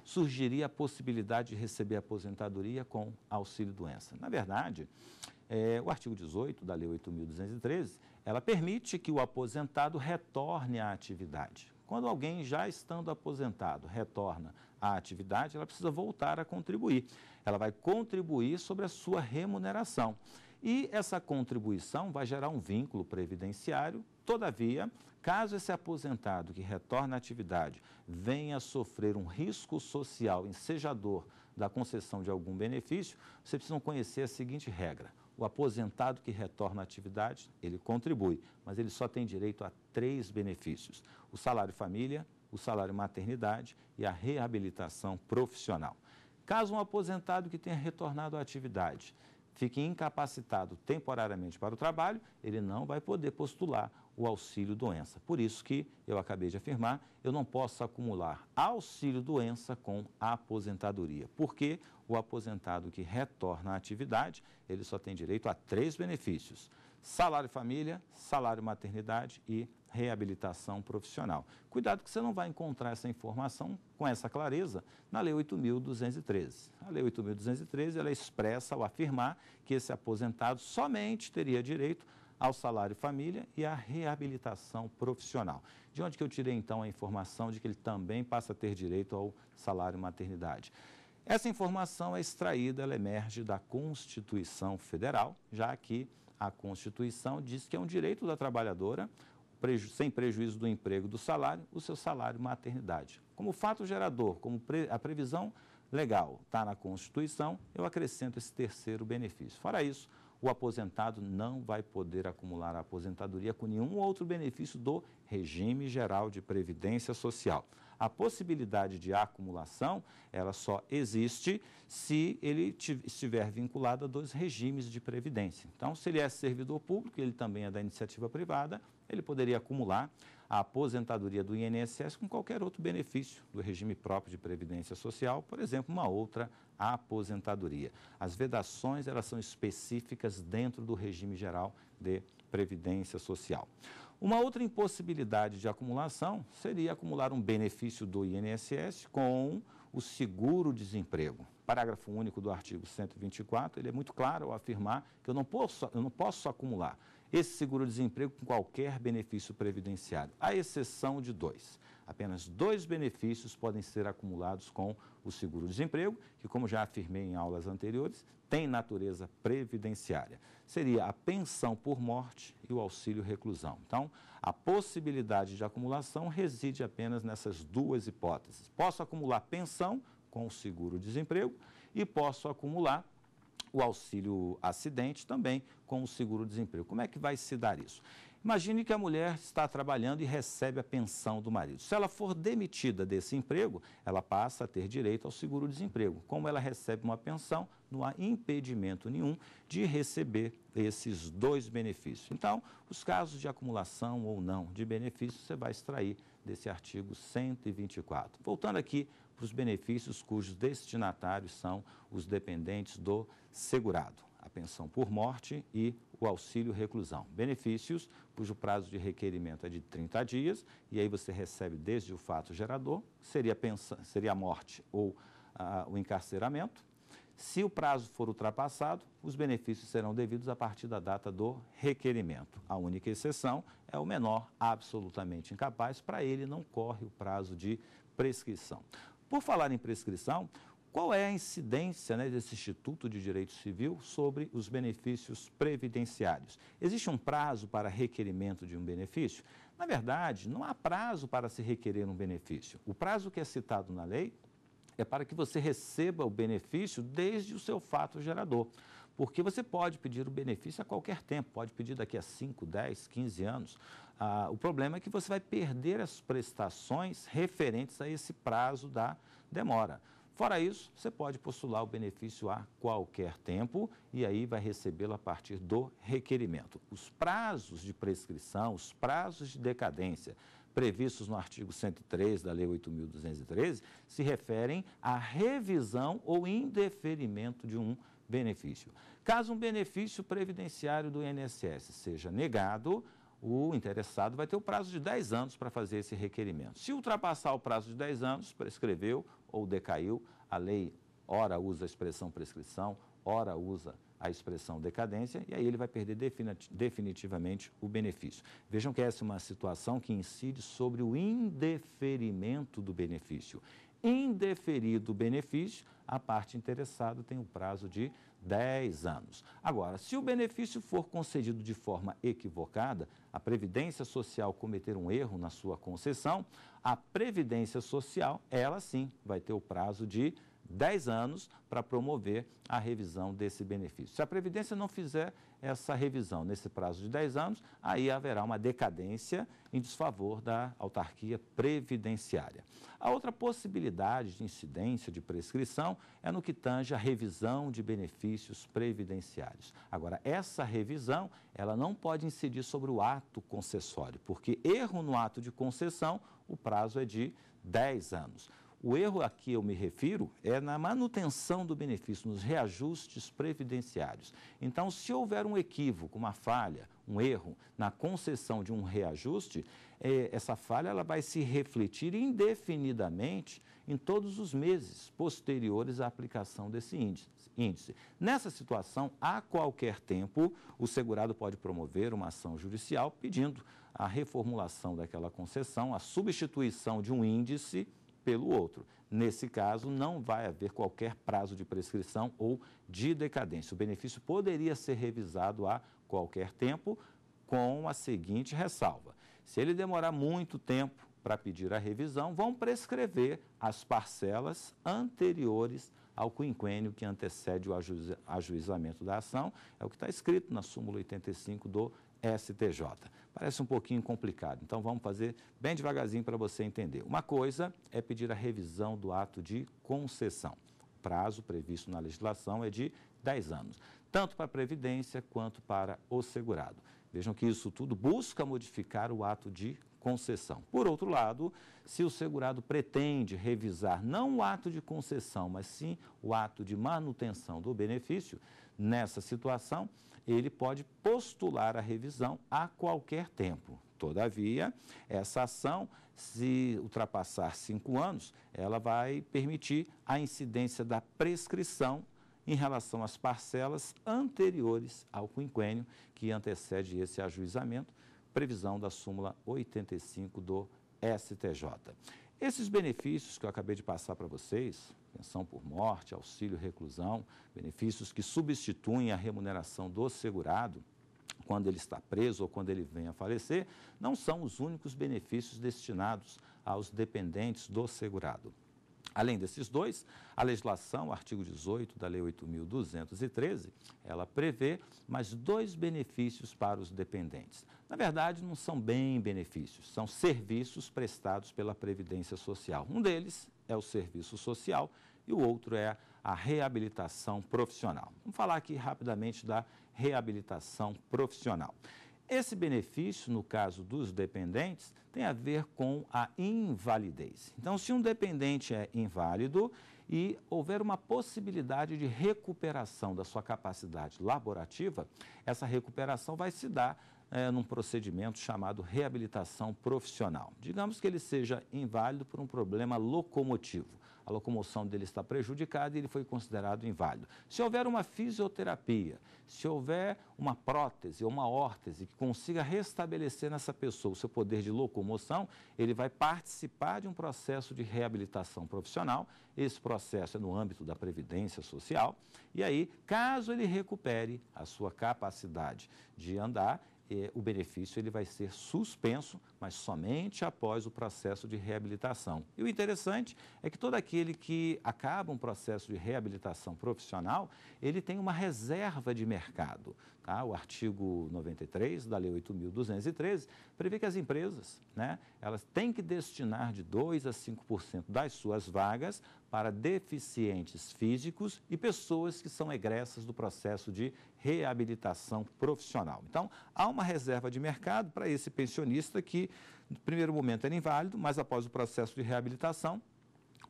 A: surgiria a possibilidade de receber aposentadoria com auxílio-doença. Na verdade, é, o artigo 18 da Lei 8.213, ela permite que o aposentado retorne à atividade. Quando alguém já estando aposentado retorna à atividade, ela precisa voltar a contribuir. Ela vai contribuir sobre a sua remuneração. E essa contribuição vai gerar um vínculo previdenciário Todavia, caso esse aposentado que retorna à atividade venha a sofrer um risco social ensejador da concessão de algum benefício, você precisa conhecer a seguinte regra. O aposentado que retorna à atividade, ele contribui, mas ele só tem direito a três benefícios: o salário família, o salário maternidade e a reabilitação profissional. Caso um aposentado que tenha retornado à atividade fique incapacitado temporariamente para o trabalho, ele não vai poder postular o auxílio doença. Por isso que eu acabei de afirmar, eu não posso acumular auxílio doença com aposentadoria, porque o aposentado que retorna à atividade, ele só tem direito a três benefícios: salário família, salário maternidade e reabilitação profissional. Cuidado que você não vai encontrar essa informação com essa clareza na Lei 8.213. A Lei 8.213 ela expressa ao afirmar que esse aposentado somente teria direito ao salário família e à reabilitação profissional. De onde que eu tirei então a informação de que ele também passa a ter direito ao salário maternidade? Essa informação é extraída, ela emerge da Constituição Federal, já que a Constituição diz que é um direito da trabalhadora preju sem prejuízo do emprego do salário, o seu salário maternidade. Como fato gerador, como pre a previsão legal está na Constituição, eu acrescento esse terceiro benefício. Fora isso, o aposentado não vai poder acumular a aposentadoria com nenhum outro benefício do regime geral de previdência social. A possibilidade de acumulação, ela só existe se ele estiver vinculado a dois regimes de previdência. Então, se ele é servidor público, ele também é da iniciativa privada, ele poderia acumular a aposentadoria do INSS com qualquer outro benefício do regime próprio de previdência social, por exemplo, uma outra aposentadoria. As vedações elas são específicas dentro do regime geral de previdência social. Uma outra impossibilidade de acumulação seria acumular um benefício do INSS com o seguro-desemprego. Parágrafo único do artigo 124, ele é muito claro ao afirmar que eu não posso, eu não posso acumular esse seguro-desemprego com qualquer benefício previdenciário, à exceção de dois. Apenas dois benefícios podem ser acumulados com o seguro-desemprego, que, como já afirmei em aulas anteriores, tem natureza previdenciária. Seria a pensão por morte e o auxílio reclusão. Então, a possibilidade de acumulação reside apenas nessas duas hipóteses. Posso acumular pensão com o seguro-desemprego e posso acumular o auxílio acidente também com o seguro-desemprego. Como é que vai se dar isso? Imagine que a mulher está trabalhando e recebe a pensão do marido. Se ela for demitida desse emprego, ela passa a ter direito ao seguro-desemprego. Como ela recebe uma pensão, não há impedimento nenhum de receber esses dois benefícios. Então, os casos de acumulação ou não de benefícios você vai extrair desse artigo 124. Voltando aqui para os benefícios cujos destinatários são os dependentes do segurado, a pensão por morte e o auxílio reclusão. Benefícios cujo prazo de requerimento é de 30 dias e aí você recebe desde o fato gerador, seria, pensão, seria a morte ou ah, o encarceramento. Se o prazo for ultrapassado, os benefícios serão devidos a partir da data do requerimento. A única exceção é o menor absolutamente incapaz, para ele não corre o prazo de prescrição. Por falar em prescrição, qual é a incidência né, desse Instituto de Direito Civil sobre os benefícios previdenciários? Existe um prazo para requerimento de um benefício? Na verdade, não há prazo para se requerer um benefício. O prazo que é citado na lei é para que você receba o benefício desde o seu fato gerador. Porque você pode pedir o benefício a qualquer tempo, pode pedir daqui a 5, 10, 15 anos. Ah, o problema é que você vai perder as prestações referentes a esse prazo da demora. Fora isso, você pode postular o benefício a qualquer tempo e aí vai recebê-lo a partir do requerimento. Os prazos de prescrição, os prazos de decadência previstos no artigo 103 da Lei 8.213 se referem à revisão ou indeferimento de um benefício. Caso um benefício previdenciário do INSS seja negado, o interessado vai ter o prazo de 10 anos para fazer esse requerimento. Se ultrapassar o prazo de 10 anos, prescreveu ou decaiu, a lei ora usa a expressão prescrição, ora usa a expressão decadência, e aí ele vai perder definitivamente o benefício. Vejam que essa é uma situação que incide sobre o indeferimento do benefício. Indeferido o benefício, a parte interessada tem o um prazo de 10 anos. Agora, se o benefício for concedido de forma equivocada, a Previdência Social cometer um erro na sua concessão, a Previdência Social, ela sim, vai ter o prazo de 10 anos para promover a revisão desse benefício. Se a Previdência não fizer essa revisão nesse prazo de 10 anos, aí haverá uma decadência em desfavor da autarquia previdenciária. A outra possibilidade de incidência de prescrição é no que tange a revisão de benefícios previdenciários. Agora, essa revisão, ela não pode incidir sobre o ato concessório, porque erro no ato de concessão, o prazo é de 10 anos. O erro a que eu me refiro é na manutenção do benefício, nos reajustes previdenciários. Então, se houver um equívoco, uma falha, um erro na concessão de um reajuste, é, essa falha ela vai se refletir indefinidamente em todos os meses posteriores à aplicação desse índice. Nessa situação, a qualquer tempo, o segurado pode promover uma ação judicial pedindo a reformulação daquela concessão, a substituição de um índice pelo outro. Nesse caso, não vai haver qualquer prazo de prescrição ou de decadência. O benefício poderia ser revisado a qualquer tempo, com a seguinte ressalva: se ele demorar muito tempo para pedir a revisão, vão prescrever as parcelas anteriores ao quinquênio que antecede o ajuizamento da ação. É o que está escrito na súmula 85 do STJ. Parece um pouquinho complicado, então vamos fazer bem devagarzinho para você entender. Uma coisa é pedir a revisão do ato de concessão. O prazo previsto na legislação é de 10 anos, tanto para a Previdência quanto para o segurado. Vejam que isso tudo busca modificar o ato de concessão. Por outro lado, se o segurado pretende revisar não o ato de concessão, mas sim o ato de manutenção do benefício, nessa situação, ele pode postular a revisão a qualquer tempo. Todavia, essa ação, se ultrapassar cinco anos, ela vai permitir a incidência da prescrição em relação às parcelas anteriores ao quinquênio que antecede esse ajuizamento, previsão da súmula 85 do STJ. Esses benefícios que eu acabei de passar para vocês, pensão por morte, auxílio reclusão, benefícios que substituem a remuneração do segurado quando ele está preso ou quando ele vem a falecer, não são os únicos benefícios destinados aos dependentes do segurado. Além desses dois, a legislação, o artigo 18 da Lei 8.213, ela prevê mais dois benefícios para os dependentes. Na verdade, não são bem benefícios, são serviços prestados pela Previdência Social. Um deles é o serviço social e o outro é a reabilitação profissional. Vamos falar aqui rapidamente da reabilitação profissional. Esse benefício, no caso dos dependentes, tem a ver com a invalidez. Então, se um dependente é inválido e houver uma possibilidade de recuperação da sua capacidade laborativa, essa recuperação vai se dar é, num procedimento chamado reabilitação profissional. Digamos que ele seja inválido por um problema locomotivo a locomoção dele está prejudicada e ele foi considerado inválido. Se houver uma fisioterapia, se houver uma prótese ou uma órtese que consiga restabelecer nessa pessoa o seu poder de locomoção, ele vai participar de um processo de reabilitação profissional. Esse processo é no âmbito da Previdência Social. E aí, caso ele recupere a sua capacidade de andar, o benefício ele vai ser suspenso, mas somente após o processo de reabilitação. E o interessante é que todo aquele que acaba um processo de reabilitação profissional, ele tem uma reserva de mercado. Tá? O artigo 93 da Lei 8.213 prevê que as empresas né, elas têm que destinar de 2% a 5% das suas vagas para deficientes físicos e pessoas que são egressas do processo de reabilitação profissional. Então, há uma reserva de mercado para esse pensionista que, no primeiro momento, era inválido, mas após o processo de reabilitação,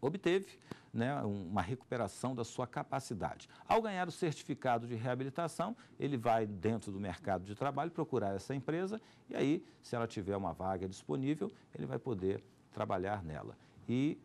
A: obteve né, uma recuperação da sua capacidade. Ao ganhar o certificado de reabilitação, ele vai dentro do mercado de trabalho procurar essa empresa e aí, se ela tiver uma vaga disponível, ele vai poder trabalhar nela. E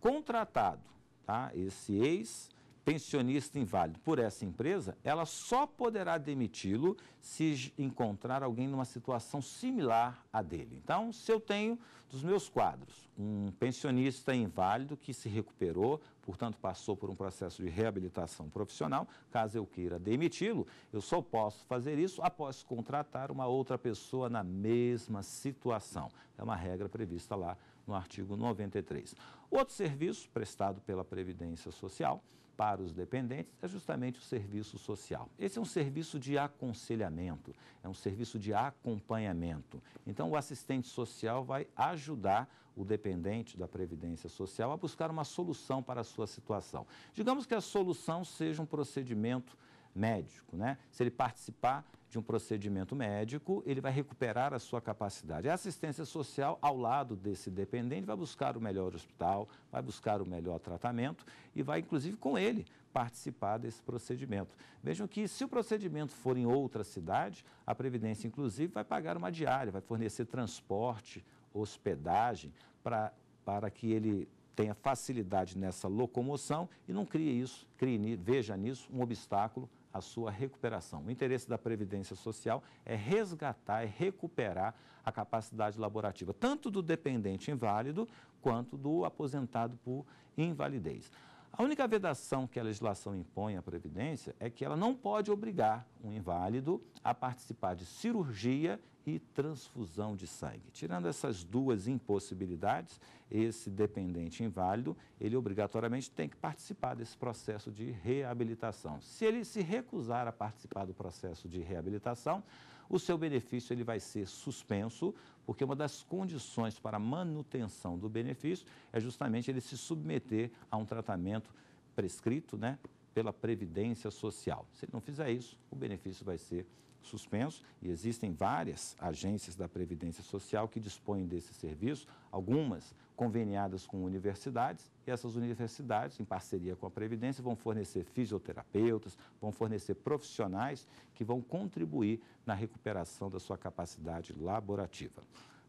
A: contratado tá, esse ex pensionista inválido por essa empresa, ela só poderá demiti-lo se encontrar alguém numa situação similar à dele. Então, se eu tenho dos meus quadros um pensionista inválido que se recuperou, portanto passou por um processo de reabilitação profissional, caso eu queira demiti-lo, eu só posso fazer isso após contratar uma outra pessoa na mesma situação. É uma regra prevista lá no artigo 93. Outro serviço prestado pela Previdência Social para os dependentes é justamente o serviço social. Esse é um serviço de aconselhamento, é um serviço de acompanhamento. Então, o assistente social vai ajudar o dependente da Previdência Social a buscar uma solução para a sua situação. Digamos que a solução seja um procedimento médico, né? Se ele participar de um procedimento médico, ele vai recuperar a sua capacidade. A assistência social, ao lado desse dependente, vai buscar o melhor hospital, vai buscar o melhor tratamento e vai, inclusive, com ele participar desse procedimento. Vejam que, se o procedimento for em outra cidade, a Previdência, inclusive, vai pagar uma diária, vai fornecer transporte, hospedagem, para, para que ele tenha facilidade nessa locomoção e não crie isso, crie, veja nisso um obstáculo a sua recuperação. O interesse da Previdência Social é resgatar, e recuperar a capacidade laborativa, tanto do dependente inválido quanto do aposentado por invalidez. A única vedação que a legislação impõe à Previdência é que ela não pode obrigar um inválido a participar de cirurgia e transfusão de sangue. Tirando essas duas impossibilidades, esse dependente inválido, ele obrigatoriamente tem que participar desse processo de reabilitação. Se ele se recusar a participar do processo de reabilitação, o seu benefício ele vai ser suspenso, porque uma das condições para a manutenção do benefício é justamente ele se submeter a um tratamento prescrito né, pela Previdência Social. Se ele não fizer isso, o benefício vai ser suspenso suspenso e existem várias agências da Previdência Social que dispõem desse serviço, algumas conveniadas com universidades, e essas universidades, em parceria com a Previdência, vão fornecer fisioterapeutas, vão fornecer profissionais que vão contribuir na recuperação da sua capacidade laborativa.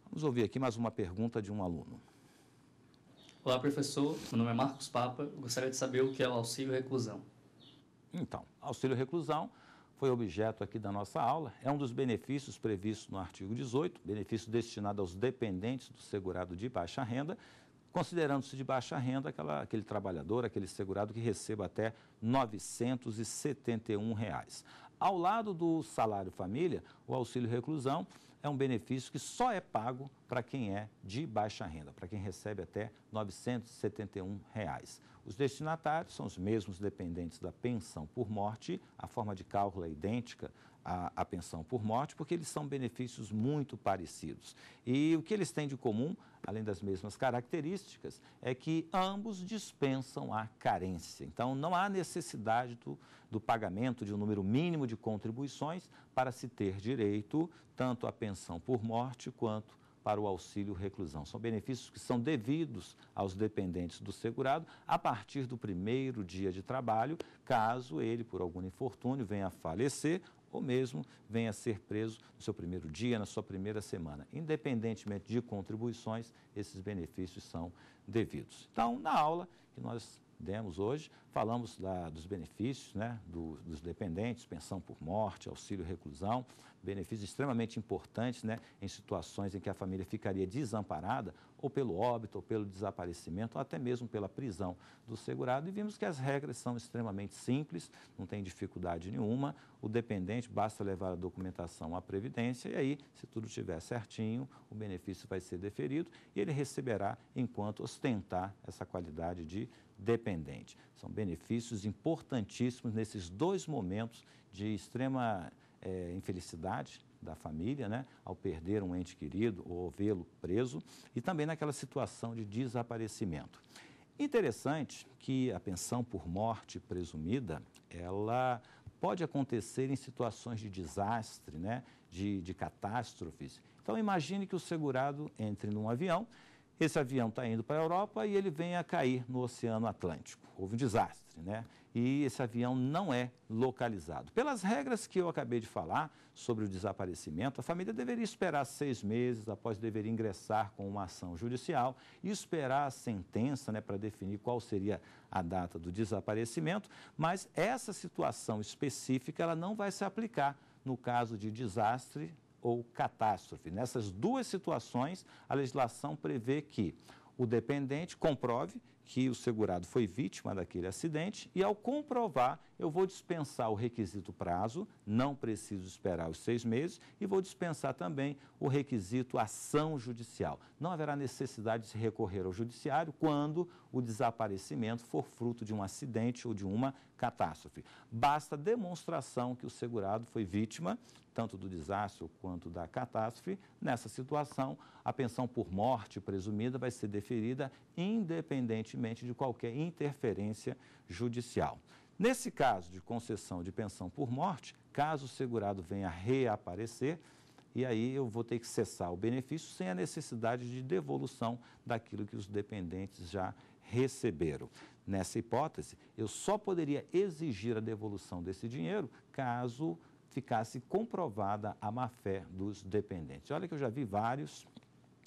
A: Vamos ouvir aqui mais uma pergunta de um aluno. Olá, professor. Meu nome é Marcos Papa. gostaria de saber o que é o auxílio reclusão. Então, auxílio reclusão foi objeto aqui da nossa aula, é um dos benefícios previstos no artigo 18, benefício destinado aos dependentes do segurado de baixa renda, considerando-se de baixa renda aquela, aquele trabalhador, aquele segurado que receba até R$ 971. Reais. Ao lado do salário família, o auxílio reclusão é um benefício que só é pago para quem é de baixa renda, para quem recebe até R$ 971. Reais. Os destinatários são os mesmos dependentes da pensão por morte, a forma de cálculo é idêntica à, à pensão por morte, porque eles são benefícios muito parecidos. E o que eles têm de comum, além das mesmas características, é que ambos dispensam a carência. Então, não há necessidade do, do pagamento de um número mínimo de contribuições para se ter direito tanto à pensão por morte quanto para o auxílio reclusão. São benefícios que são devidos aos dependentes do segurado a partir do primeiro dia de trabalho, caso ele, por algum infortúnio, venha a falecer ou mesmo venha a ser preso no seu primeiro dia, na sua primeira semana. Independentemente de contribuições, esses benefícios são devidos. Então, na aula que nós demos hoje, falamos da, dos benefícios né, do, dos dependentes, pensão por morte, auxílio reclusão, benefícios extremamente importantes né, em situações em que a família ficaria desamparada, ou pelo óbito, ou pelo desaparecimento, ou até mesmo pela prisão do segurado. E vimos que as regras são extremamente simples, não tem dificuldade nenhuma. O dependente basta levar a documentação à Previdência e aí, se tudo estiver certinho, o benefício vai ser deferido e ele receberá enquanto ostentar essa qualidade de dependente. São benefícios benefícios importantíssimos nesses dois momentos de extrema é, infelicidade da família, né, ao perder um ente querido ou vê-lo preso, e também naquela situação de desaparecimento. Interessante que a pensão por morte presumida, ela pode acontecer em situações de desastre, né, de, de catástrofes. Então imagine que o segurado entre num avião, esse avião está indo para a Europa e ele vem a cair no Oceano Atlântico. Houve um desastre, né? E esse avião não é localizado. Pelas regras que eu acabei de falar sobre o desaparecimento, a família deveria esperar seis meses, após dever ingressar com uma ação judicial e esperar a sentença né, para definir qual seria a data do desaparecimento, mas essa situação específica ela não vai se aplicar no caso de desastre ou catástrofe. Nessas duas situações, a legislação prevê que o dependente comprove que o segurado foi vítima daquele acidente e, ao comprovar, eu vou dispensar o requisito prazo, não preciso esperar os seis meses, e vou dispensar também o requisito ação judicial. Não haverá necessidade de se recorrer ao judiciário quando o desaparecimento for fruto de um acidente ou de uma catástrofe. Basta demonstração que o segurado foi vítima tanto do desastre quanto da catástrofe, nessa situação, a pensão por morte presumida vai ser deferida independentemente de qualquer interferência judicial. Nesse caso de concessão de pensão por morte, caso o segurado venha reaparecer, e aí eu vou ter que cessar o benefício sem a necessidade de devolução daquilo que os dependentes já receberam. Nessa hipótese, eu só poderia exigir a devolução desse dinheiro caso ficasse comprovada a má-fé dos dependentes. Olha que eu já vi vários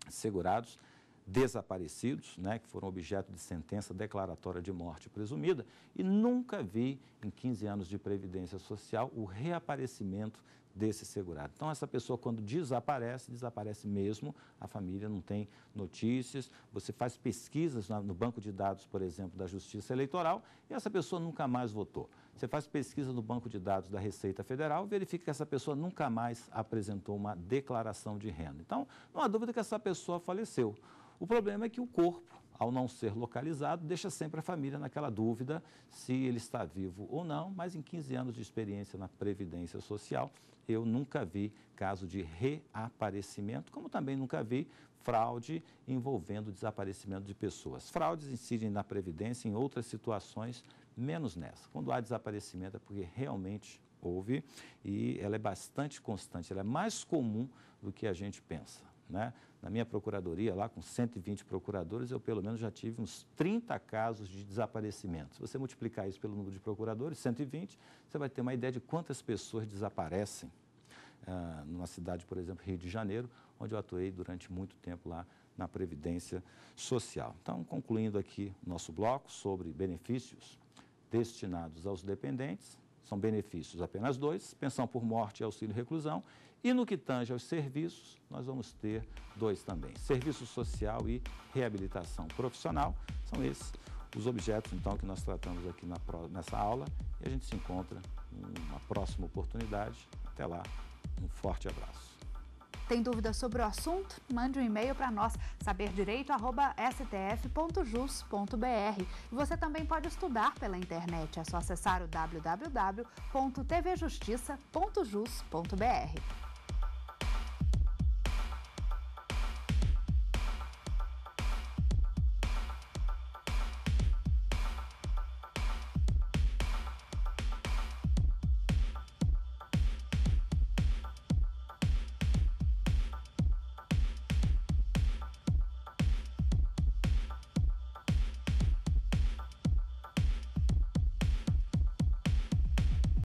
A: segurados desaparecidos, né, que foram objeto de sentença declaratória de morte presumida, e nunca vi em 15 anos de previdência social o reaparecimento desse segurado. Então, essa pessoa, quando desaparece, desaparece mesmo, a família não tem notícias, você faz pesquisas no banco de dados, por exemplo, da Justiça Eleitoral, e essa pessoa nunca mais votou. Você faz pesquisa no banco de dados da Receita Federal, verifica que essa pessoa nunca mais apresentou uma declaração de renda. Então, não há dúvida que essa pessoa faleceu. O problema é que o corpo ao não ser localizado, deixa sempre a família naquela dúvida se ele está vivo ou não, mas em 15 anos de experiência na Previdência Social, eu nunca vi caso de reaparecimento, como também nunca vi fraude envolvendo desaparecimento de pessoas. Fraudes incidem na Previdência em outras situações, menos nessa. Quando há desaparecimento é porque realmente houve e ela é bastante constante, ela é mais comum do que a gente pensa. Né? na minha procuradoria, lá com 120 procuradores, eu pelo menos já tive uns 30 casos de desaparecimento. Se você multiplicar isso pelo número de procuradores, 120, você vai ter uma ideia de quantas pessoas desaparecem. Ah, numa cidade, por exemplo, Rio de Janeiro, onde eu atuei durante muito tempo lá na Previdência Social. Então, concluindo aqui nosso bloco sobre benefícios destinados aos dependentes, são benefícios apenas dois, pensão por morte e auxílio reclusão, e no que tange aos serviços, nós vamos ter dois também: serviço social e reabilitação profissional. São esses os objetos, então, que nós tratamos aqui na, nessa aula. E a gente se encontra numa próxima oportunidade. Até lá, um forte abraço. Tem dúvidas sobre o assunto? Mande um e-mail para nós, saberdireito.stf.jus.br. E você também pode estudar pela internet. É só acessar o www.tvjustiça.jus.br.